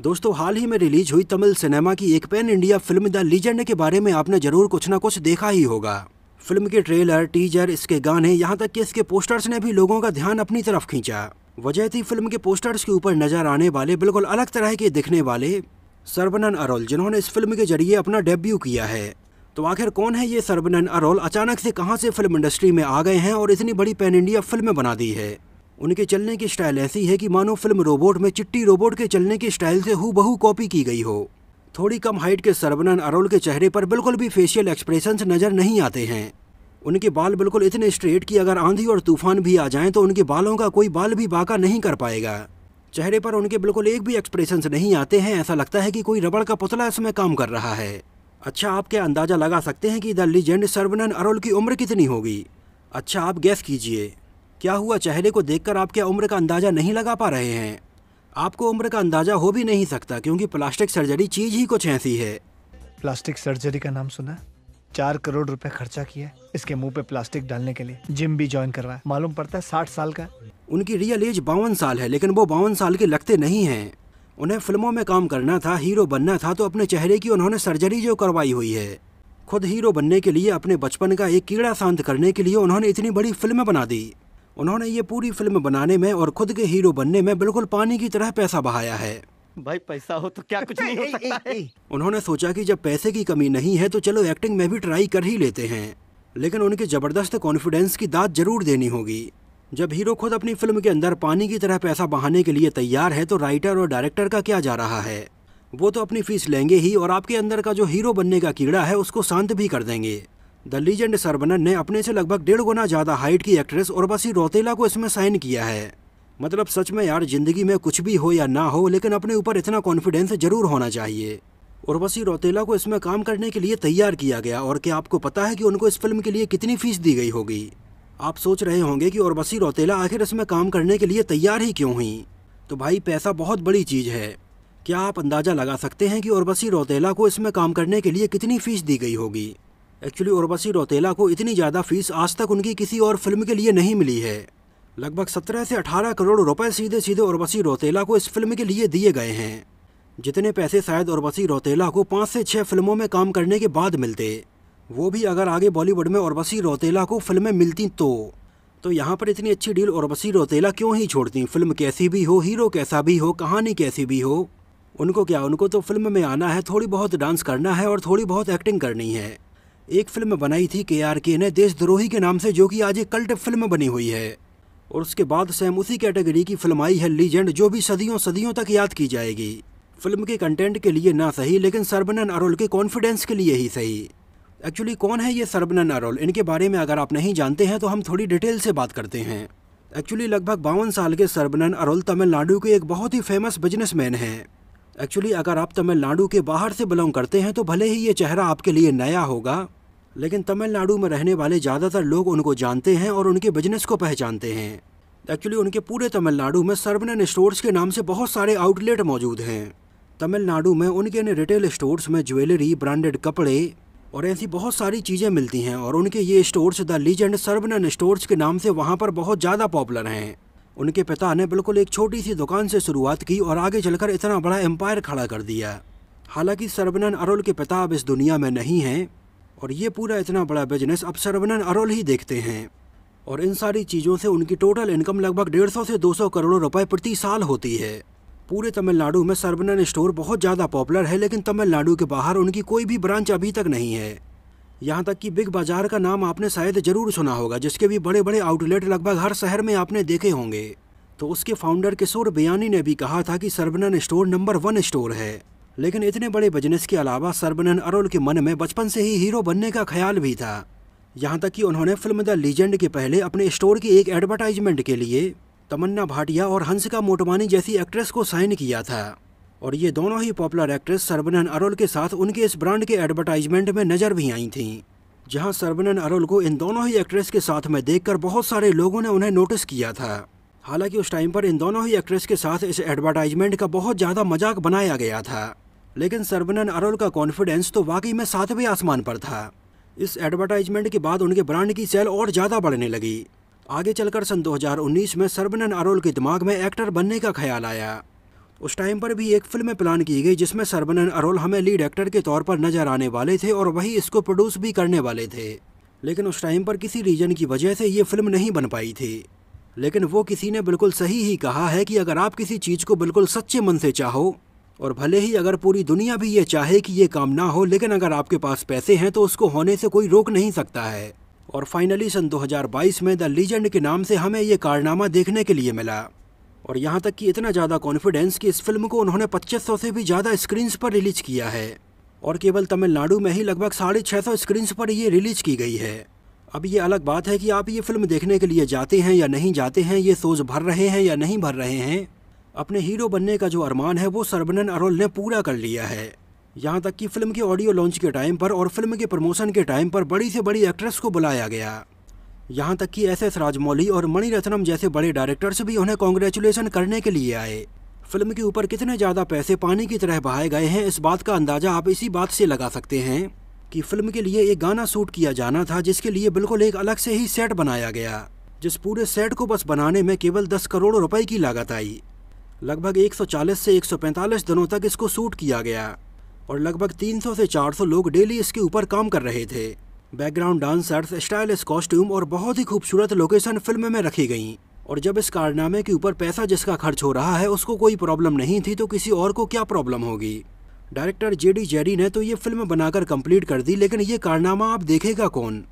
दोस्तों हाल ही में रिलीज हुई तमिल सिनेमा की एक pan India film the legend के बारे में आपने जरूर कुछ ना कुछ देखा ही होगा फिल्म के ट्रेलर टीजर इसके गाने यहाँ तक कि इसके पोस्टर्स ने भी लोगों का ध्यान अपनी तरफ खींचा वजह थी फिल्म के पोस्टर्स के ऊपर नजर आने वाले बिल्कुल अलग तरह के दिखने वाले सरबनन अरोल जिन्होंने इस फिल्म के जरिए अपना डेब्यू किया है तो आखिर कौन है ये सरबनन अरोल अचानक से कहाँ से फिल्म इंडस्ट्री में आ गए हैं और इतनी बड़ी पैन इंडिया फिल्म बना दी है उनके चलने की स्टाइल ऐसी है कि मानो फिल्म रोबोट में चिट्टी रोबोट के चलने की स्टाइल से बहू कॉपी की गई हो थोड़ी कम हाइट के सरबनन अरोल के चेहरे पर बिल्कुल भी फेशियल एक्सप्रेशन नज़र नहीं आते हैं उनके बाल बिल्कुल इतने स्ट्रेट कि अगर आंधी और तूफान भी आ जाएं तो उनके बालों का कोई बाल भी बाका नहीं कर पाएगा चेहरे पर उनके बिल्कुल एक भी एक्सप्रेशन नहीं आते हैं ऐसा लगता है कि कोई रबड़ का पुतला इसमें काम कर रहा है अच्छा आप क्या अंदाज़ा लगा सकते हैं कि द लीजेंड सर्वनन अरोल की उम्र कितनी होगी अच्छा आप गैस कीजिए क्या हुआ चेहरे को देखकर आप क्या उम्र का अंदाज़ा नहीं लगा पा रहे हैं आपको उम्र का अंदाज़ा हो भी नहीं सकता क्योंकि प्लास्टिक सर्जरी चीज़ ही कुछ ऐसी है प्लास्टिक सर्जरी का नाम सुना चार करोड़ रुपए खर्चा किया इसके मुंह पे प्लास्टिक डालने के लिए जिम भी ज्वाइन करवाया मालूम पड़ता है साठ साल का उनकी रियल एज बावन साल है लेकिन वो बावन साल के लगते नहीं हैं उन्हें फिल्मों में काम करना था हीरो बनना था तो अपने चेहरे की उन्होंने सर्जरी जो करवाई हुई है खुद हीरो बनने के लिए अपने बचपन का एक कीड़ा शांत करने के लिए उन्होंने इतनी बड़ी फिल्म बना दी उन्होंने ये पूरी फिल्म बनाने में और खुद के हीरो बनने में बिल्कुल पानी की तरह पैसा बहाया है भाई पैसा हो तो क्या कुछ नहीं हो सकता है उन्होंने सोचा कि जब पैसे की कमी नहीं है तो चलो एक्टिंग में भी ट्राई कर ही लेते हैं लेकिन उनके जबरदस्त कॉन्फिडेंस की दाद जरूर देनी होगी जब हीरो खुद अपनी फिल्म के अंदर पानी की तरह पैसा बहाने के लिए तैयार है तो राइटर और डायरेक्टर का क्या जा रहा है वो तो अपनी फीस लेंगे ही और आपके अंदर का जो हीरो बनने का कीड़ा है उसको शांत भी कर देंगे द लीजेंड सरबनन ने अपने से लगभग डेढ़ गुना ज़्यादा हाइट की एक्ट्रेस और बसी रोतेला को इसमें साइन किया है मतलब सच में यार जिंदगी में कुछ भी हो या ना हो लेकिन अपने ऊपर इतना कॉन्फिडेंस जरूर होना चाहिए और बसी रोतेला को इसमें काम करने के लिए तैयार किया गया और क्या आपको पता है कि उनको इस फिल्म के लिए कितनी फीस दी गई होगी आप सोच रहे होंगे कि और बसी रोतेला आखिर इसमें काम करने के लिए तैयार ही क्यों हुई तो भाई पैसा बहुत बड़ी चीज़ है क्या आप अंदाज़ा लगा सकते हैं कि और बसी रोतेला को इसमें काम करने के लिए कितनी फीस दी गई होगी एक्चुअली उर्वशी रौतेला को इतनी ज़्यादा फीस आज तक उनकी किसी और फिल्म के लिए नहीं मिली है लगभग सत्रह से अठारह करोड़ रुपए सीधे सीधे उर्वशी रौतेला को इस फिल्म के लिए दिए गए हैं जितने पैसे शायद उर्वशी रौतेला को पाँच से छः फिल्मों में काम करने के बाद मिलते वो भी अगर आगे बॉलीवुड में उर्वशी रौतेला को फिल्में मिलती तो तो यहाँ पर इतनी अच्छी डील उर्वशी रोतेला क्यों ही छोड़ती फिल्म कैसी भी हो हीरो कैसा भी हो कहानी कैसी भी हो उनको क्या उनको तो फिल्म में आना है थोड़ी बहुत डांस करना है और थोड़ी बहुत एक्टिंग करनी है एक फिल्म बनाई थी के आर के ने देशद्रोही के नाम से जो कि आज एक कल्ट फिल्म बनी हुई है और उसके बाद सैम उसी कैटेगरी की फिल्म आई है लीजेंड जो भी सदियों सदियों तक याद की जाएगी फिल्म के कंटेंट के लिए ना सही लेकिन सरबनन अरोल के कॉन्फिडेंस के लिए ही सही एक्चुअली कौन है ये सरबनन अरोल इनके बारे में अगर आप नहीं जानते हैं तो हम थोड़ी डिटेल से बात करते हैं एक्चुअली लगभग बावन साल के सरबनन अरोल तमिलनाडु के एक बहुत ही फेमस बिजनेसमैन हैं एक्चुअली अगर आप तमिलनाडु के बाहर से बिलोंग करते हैं तो भले ही ये चेहरा आपके लिए नया होगा लेकिन तमिलनाडु में रहने वाले ज़्यादातर लोग उनको जानते हैं और उनके बिजनेस को पहचानते हैं एक्चुअली उनके पूरे तमिलनाडु में सर्वनन स्टोर्स के नाम से बहुत सारे आउटलेट मौजूद हैं तमिलनाडु में उनके इन रिटेल स्टोर्स में ज्वेलरी ब्रांडेड कपड़े और ऐसी बहुत सारी चीज़ें मिलती हैं और उनके ये stores the legend Saravanan stores के नाम से वहाँ पर बहुत ज़्यादा पॉपुलर हैं उनके पिता ने बिल्कुल एक छोटी सी दुकान से शुरुआत की और आगे चलकर इतना बड़ा एम्पायर खड़ा कर दिया हालांकि सर्वनन अरोल के पिता अब इस दुनिया में नहीं हैं और ये पूरा इतना बड़ा बिजनेस अब सर्वनन अरोल ही देखते हैं और इन सारी चीज़ों से उनकी टोटल इनकम लगभग डेढ़ सौ से दो सौ करोड़ रुपये प्रति साल होती है पूरे तमिलनाडु में सर्वनन स्टोर बहुत ज़्यादा पॉपुलर है लेकिन तमिलनाडु के बाहर उनकी कोई भी ब्रांच अभी तक नहीं है यहाँ तक कि बिग बाजार का नाम आपने शायद जरूर सुना होगा जिसके भी बड़े बड़े आउटलेट लगभग हर शहर में आपने देखे होंगे तो उसके फाउंडर किशोर बयानी ने भी कहा था कि Saravanan store number one store है लेकिन इतने बड़े बिजनेस के अलावा सरबनन अरोल के मन में बचपन से ही हीरो बनने का ख्याल भी था यहाँ तक कि उन्होंने फिल्म द लीजेंड के पहले अपने स्टोर की एक एडवर्टाइजमेंट के लिए तमन्ना भाटिया और हंसिका मोटवानी जैसी एक्ट्रेस को साइन किया था और ये दोनों ही पॉपुलर एक्ट्रेस सरबनन अरोल के साथ उनके इस ब्रांड के एडवर्टाइजमेंट में नज़र भी आई थीं जहां सरबनन अरोल को इन दोनों ही एक्ट्रेस के साथ में देखकर बहुत सारे लोगों ने उन्हें नोटिस किया था हालांकि उस टाइम पर इन दोनों ही एक्ट्रेस के साथ इस एडवर्टाइजमेंट का बहुत ज़्यादा मजाक बनाया गया था लेकिन सरबनन अरोल का कॉन्फिडेंस तो वाकई में सातवें आसमान पर था इस एडवर्टाइजमेंट के बाद उनके ब्रांड की सेल और ज़्यादा बढ़ने लगी आगे चलकर सन 2019 में सरबनन अरोल के दिमाग में एक्टर बनने का ख्याल आया उस टाइम पर भी एक फिल्म प्लान की गई जिसमें सरबनन अरोल हमें लीड एक्टर के तौर पर नजर आने वाले थे और वही इसको प्रोड्यूस भी करने वाले थे लेकिन उस टाइम पर किसी रीजन की वजह से ये फिल्म नहीं बन पाई थी लेकिन वो किसी ने बिल्कुल सही ही कहा है कि अगर आप किसी चीज़ को बिल्कुल सच्चे मन से चाहो और भले ही अगर पूरी दुनिया भी ये चाहे कि ये काम ना हो लेकिन अगर आपके पास पैसे हैं तो उसको होने से कोई रोक नहीं सकता है और फाइनली सन 2022 में द लीजेंड के नाम से हमें ये कारनामा देखने के लिए मिला और यहाँ तक कि इतना ज़्यादा कॉन्फिडेंस कि इस फिल्म को उन्होंने 2500 से भी ज़्यादा स्क्रीन्स पर रिलीज किया है और केवल तमिलनाडु में ही लगभग साढ़े छः सौ स्क्रीन्स पर ये रिलीज की गई है अब ये अलग बात है कि आप ये फिल्म देखने के लिए जाते हैं या नहीं जाते हैं ये सोच भर रहे हैं या नहीं भर रहे हैं अपने हीरो बनने का जो अरमान है वो सरबनन अरोल ने पूरा कर लिया है यहाँ तक कि फिल्म के ऑडियो लॉन्च के टाइम पर और फिल्म के प्रमोशन के टाइम पर बड़ी से बड़ी एक्ट्रेस को बुलाया गया यहाँ तक कि एस एस राजमौली और मणिरत्नम जैसे बड़े डायरेक्टर्स भी उन्हें कॉन्ग्रेचुलेसन करने के लिए आए फिल्म के ऊपर कितने ज़्यादा पैसे पानी की तरह बहाए गए हैं इस बात का अंदाज़ा आप इसी बात से लगा सकते हैं कि फिल्म के लिए एक गाना शूट किया जाना था जिसके लिए बिल्कुल एक अलग से ही सेट बनाया गया जिस पूरे सेट को बस बनाने में केवल 10 करोड़ रुपए की लागत आई लगभग 140 से 145 दिनों तक इसको शूट किया गया और लगभग 300 से 400 लोग डेली इसके ऊपर काम कर रहे थे बैकग्राउंड डांसर्स स्टाइलिश कॉस्ट्यूम और बहुत ही खूबसूरत लोकेशन फिल्म में रखी गई और जब इस कारनामे के ऊपर पैसा जिसका खर्च हो रहा है उसको कोई प्रॉब्लम नहीं थी तो किसी और को क्या प्रॉब्लम होगी डायरेक्टर जे डी जेरी ने तो ये फिल्म बनाकर कंप्लीट कर दी लेकिन ये कारनामा आप देखेगा कौन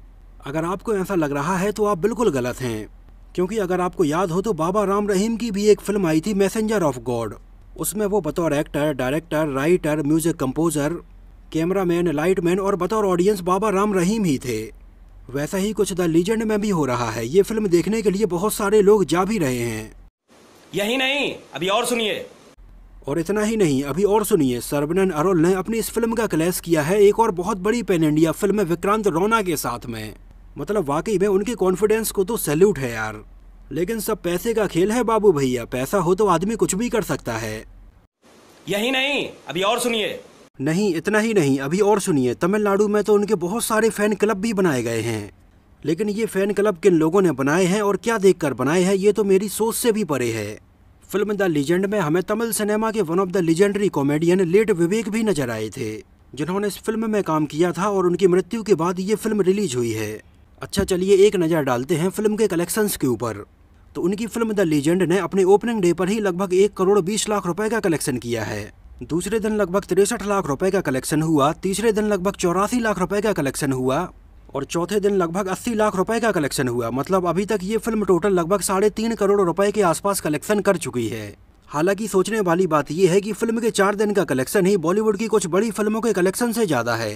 अगर आपको ऐसा लग रहा है तो आप बिल्कुल गलत हैं क्योंकि अगर आपको याद हो तो बाबा राम रहीम की भी एक फिल्म आई थी मैसेंजर ऑफ गॉड उसमें वो बतौर actor director writer music composer cameraman lightman और बतौर ऑडियंस बाबा राम रहीम ही थे वैसा ही कुछ द लीजेंड में भी हो रहा है ये फिल्म देखने के लिए बहुत सारे लोग जा भी रहे हैं यही नहीं अभी और सुनिए और इतना ही नहीं अभी और सुनिए सरबनन अरोल ने अपनी इस फिल्म का क्लैश किया है एक और बहुत बड़ी पेन इंडिया फिल्म विक्रांत रोना के साथ में मतलब वाकई में उनके कॉन्फिडेंस को तो सैल्यूट है यार लेकिन सब पैसे का खेल है बाबू भैया पैसा हो तो आदमी कुछ भी कर सकता है यही नहीं अभी और सुनिए नहीं इतना ही नहीं अभी और सुनिए तमिलनाडु में तो उनके बहुत सारे फैन क्लब भी बनाए गए हैं लेकिन ये फैन क्लब किन लोगों ने बनाए हैं और क्या देखकर बनाए हैं ये तो मेरी सोच से भी परे है फिल्म द लीजेंड में हमें तमिल सिनेमा के one of the legendary comedian late Vivek भी नजर आए थे जिन्होंने इस फिल्म में काम किया था और उनकी मृत्यु के बाद ये फिल्म रिलीज हुई है अच्छा चलिए एक नज़र डालते हैं फिल्म के कलेक्शंस के ऊपर तो उनकी फिल्म द लीजेंड ने अपने ओपनिंग डे पर ही लगभग एक करोड़ बीस लाख रुपए का कलेक्शन किया है दूसरे दिन लगभग तिरसठ लाख रुपए का कलेक्शन हुआ तीसरे दिन लगभग चौरासी लाख रुपए का कलेक्शन हुआ और चौथे दिन लगभग 80 लाख रुपए का कलेक्शन हुआ मतलब अभी तक ये फिल्म टोटल लगभग साढ़े तीन करोड़ रुपए के आसपास कलेक्शन कर चुकी है हालांकि सोचने वाली बात यह है कि फिल्म के चार दिन का कलेक्शन ही बॉलीवुड की कुछ बड़ी फिल्मों के कलेक्शन से ज़्यादा है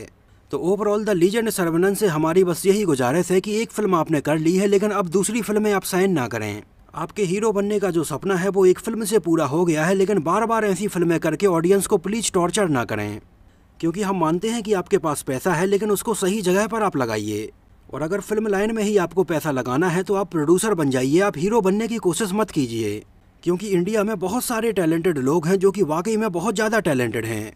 तो ओवरऑल द लीजेंड सर्वनन से हमारी बस यही गुजारिश है कि एक फिल्म आपने कर ली है लेकिन अब दूसरी फिल्में आप साइन ना करें आपके हीरो बनने का जो सपना है वो एक फिल्म से पूरा हो गया है लेकिन बार बार ऐसी फिल्में करके ऑडियंस को प्लीज टॉर्चर ना करें क्योंकि हम मानते हैं कि आपके पास पैसा है लेकिन उसको सही जगह पर आप लगाइए और अगर फिल्म लाइन में ही आपको पैसा लगाना है तो आप प्रोड्यूसर बन जाइए आप हीरो बनने की कोशिश मत कीजिए क्योंकि इंडिया में बहुत सारे टैलेंटेड लोग हैं जो कि वाकई में बहुत ज़्यादा टैलेंटेड हैं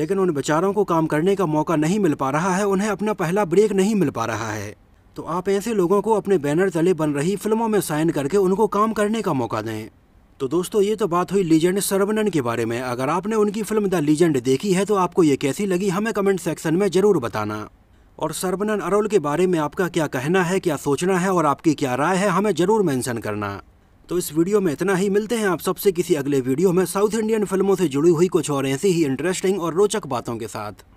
लेकिन उन बेचारों को काम करने का मौका नहीं मिल पा रहा है उन्हें अपना पहला ब्रेक नहीं मिल पा रहा है तो आप ऐसे लोगों को अपने बैनर तले बन रही फिल्मों में साइन करके उनको काम करने का मौका दें तो दोस्तों ये तो बात हुई लीजेंड सरवनन के बारे में अगर आपने उनकी फिल्म द लीजेंड देखी है तो आपको ये कैसी लगी हमें कमेंट सेक्शन में ज़रूर बताना और सरवनन अरोल के बारे में आपका क्या कहना है क्या सोचना है और आपकी क्या राय है हमें ज़रूर मेंशन करना तो इस वीडियो में इतना ही मिलते हैं आप सबसे किसी अगले वीडियो में साउथ इंडियन फिल्मों से जुड़ी हुई कुछ और ऐसी ही इंटरेस्टिंग और रोचक बातों के साथ